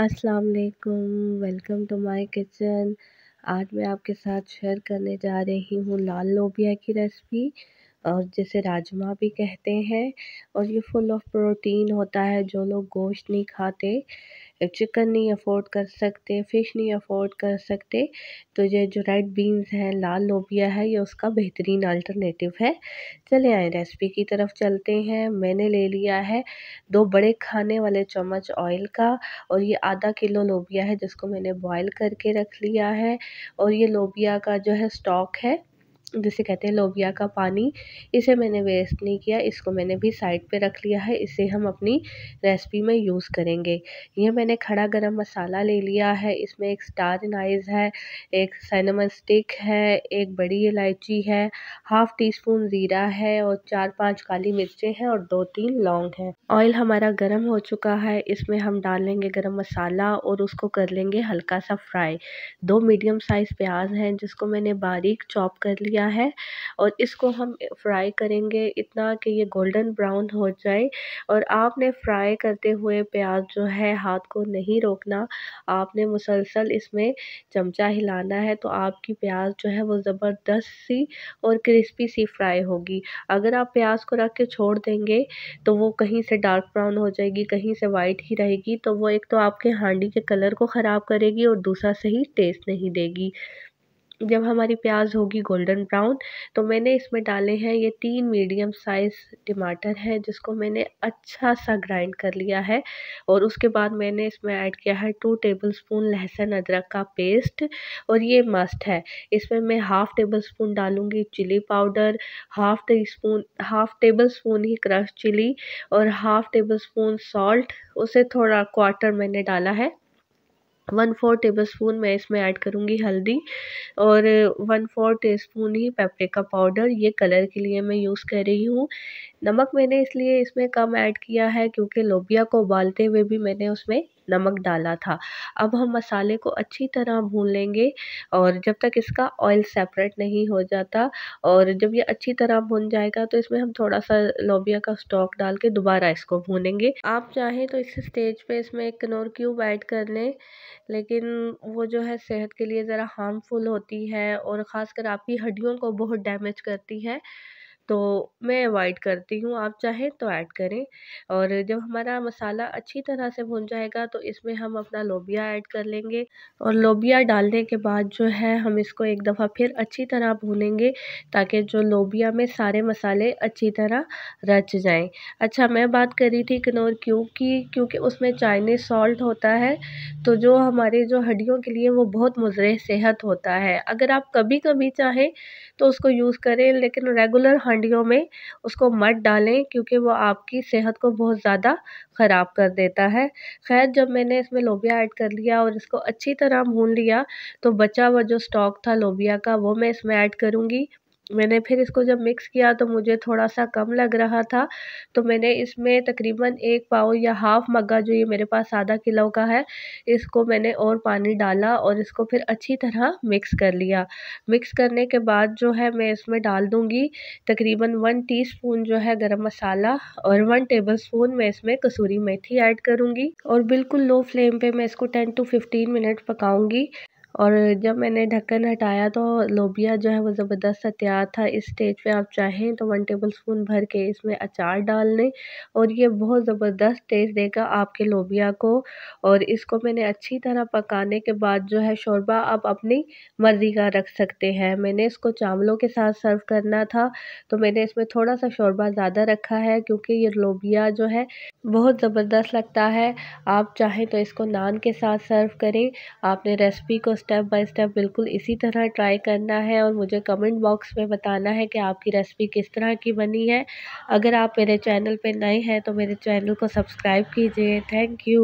अस्सलाम वालेकुम welcome to my kitchen आज मैं आपके साथ शेयर करने जा रही हूँ लाल लोबिया की रेसिपी और जिसे राजमा भी कहते हैं और ये फुल ऑफ प्रोटीन होता है जो लोग गोश्त नहीं खाते चिकन मतलब नहीं अफोर्ड कर सकते फ़िश नहीं अफोर्ड कर सकते तो ये जो रेड बीन्स हैं लाल लोबिया है ये उसका बेहतरीन अल्टरनेटिव है चले आए रेसिपी की तरफ चलते हैं मैंने ले लिया है दो बड़े खाने वाले चम्मच ऑयल का और ये आधा किलो लोबिया है जिसको मैंने बॉयल करके रख लिया है और ये लोबिया का जो है स्टॉक है जिसे कहते हैं लोबिया का पानी इसे मैंने वेस्ट नहीं किया इसको मैंने भी साइड पे रख लिया है इसे हम अपनी रेसिपी में यूज़ करेंगे ये मैंने खड़ा गरम मसाला ले लिया है इसमें एक स्टार नाइज है एक सैनमन स्टिक है एक बड़ी इलायची है हाफ़ टी स्पून ज़ीरा है और चार पाँच काली मिर्चें हैं और दो तीन लौंग हैं ऑयल हमारा गर्म हो चुका है इसमें हम डाल लेंगे गर्म मसाला और उसको कर लेंगे हल्का सा फ्राई दो मीडियम साइज़ प्याज हैं जिसको मैंने बारीक चॉप कर लिया लिया है और इसको हम फ्राई करेंगे इतना कि ये गोल्डन ब्राउन हो जाए और आपने फ्राई करते हुए प्याज जो है हाथ को नहीं रोकना आपने मुसलसल इसमें चमचा हिलाना है तो आपकी प्याज जो है वो ज़बरदस्त सी और क्रिस्पी सी फ्राई होगी अगर आप प्याज को रख के छोड़ देंगे तो वो कहीं से डार्क ब्राउन हो जाएगी कहीं से वाइट ही रहेगी तो वो एक तो आपके हांडी के कलर को ख़राब करेगी और दूसरा सही टेस्ट नहीं देगी जब हमारी प्याज होगी गोल्डन ब्राउन तो मैंने इसमें डाले हैं ये तीन मीडियम साइज़ टमाटर हैं जिसको मैंने अच्छा सा ग्राइंड कर लिया है और उसके बाद मैंने इसमें ऐड किया है टू टेबल स्पून लहसुन अदरक का पेस्ट और ये मस्ट है इसमें मैं हाफ़ टेबल स्पून डालूँगी chili powder half teaspoon half tablespoon ही क्रश चिली और हाफ़ टेबल स्पून सॉल्ट उसे थोड़ा क्वार्टर मैंने डाला है वन फोर टेबल स्पून मैं इसमें ऐड करूँगी हल्दी और वन फोर टी स्पून ही पेपरिका पाउडर ये कलर के लिए मैं यूज़ कर रही हूँ नमक मैंने इसलिए इसमें कम ऐड किया है क्योंकि लोबिया को उबालते हुए भी मैंने उसमें नमक डाला था अब हम मसाले को अच्छी तरह भून लेंगे और जब तक इसका ऑयल सेपरेट नहीं हो जाता और जब ये अच्छी तरह भून जाएगा तो इसमें हम थोड़ा सा लोबिया का स्टॉक डाल के दोबारा इसको भूनेंगे आप चाहें तो इस स्टेज पे इसमें एक कनौर क्यूब ऐड कर लें लेकिन वो जो है सेहत के लिए ज़रा हार्मफुल होती है और ख़ासकर आपकी हड्डियों को बहुत डैमेज करती है तो मैं अवॉइड करती हूँ आप चाहें तो ऐड करें और जब हमारा मसाला अच्छी तरह से भुन जाएगा तो इसमें हम अपना लोबिया ऐड कर लेंगे और लोबिया डालने के बाद जो है हम इसको एक दफ़ा फिर अच्छी तरह भूनेंगे ताकि जो लोबिया में सारे मसाले अच्छी तरह रच जाएं अच्छा मैं बात करी थी कनौर क्यों की क्योंकि उसमें चाइनीज़ सॉल्ट होता है तो जो हमारे जो हड्डियों के लिए वो बहुत मुजर सेहत होता है अगर आप कभी कभी चाहें तो उसको यूज़ करें लेकिन रेगुलर हंड ठंडियों में उसको मत डालें क्योंकि वो आपकी सेहत को बहुत ज़्यादा ख़राब कर देता है खैर जब मैंने इसमें लोबिया ऐड कर लिया और इसको अच्छी तरह भून लिया तो बचा हुआ जो स्टॉक था लोबिया का वो मैं इसमें ऐड करूँगी मैंने फिर इसको जब मिक्स किया तो मुझे थोड़ा सा कम लग रहा था तो मैंने इसमें तकरीबन एक पाव या हाफ़ मग्गा जो ये मेरे पास आधा किलो का है इसको मैंने और पानी डाला और इसको फिर अच्छी तरह मिक्स कर लिया मिक्स करने के बाद जो है मैं इसमें डाल दूँगी तकरीबन वन टीस्पून जो है गरम मसाला और वन टेबल स्पून मैं इसमें कसूरी मेथी ऐड करूँगी और बिल्कुल लो फ्लेम पर मैं इसको टेन टू फिफ्टीन मिनट पकाऊँगी और जब मैंने ढक्कन हटाया तो लोबिया जो है वो ज़बरदस्त सा तैयार था इस स्टेज पे आप चाहें तो वन टेबल स्पून भर के इसमें अचार डाल लें और ये बहुत ज़बरदस्त टेस्ट देगा आपके लोबिया को और इसको मैंने अच्छी तरह पकाने के बाद जो है शोरबा आप अपनी मर्ज़ी का रख सकते हैं मैंने इसको चावलों के साथ सर्व करना था तो मैंने इसमें थोड़ा सा शोरबा ज़्यादा रखा है क्योंकि ये लोबिया जो है बहुत ज़बरदस्त लगता है आप चाहें तो इसको नान के साथ सर्व करें आपने रेसिपी को स्टेप बाय स्टेप बिल्कुल इसी तरह ट्राई करना है और मुझे कमेंट बॉक्स में बताना है कि आपकी रेसिपी किस तरह की बनी है अगर आप मेरे चैनल पर नए हैं तो मेरे चैनल को सब्सक्राइब कीजिए थैंक यू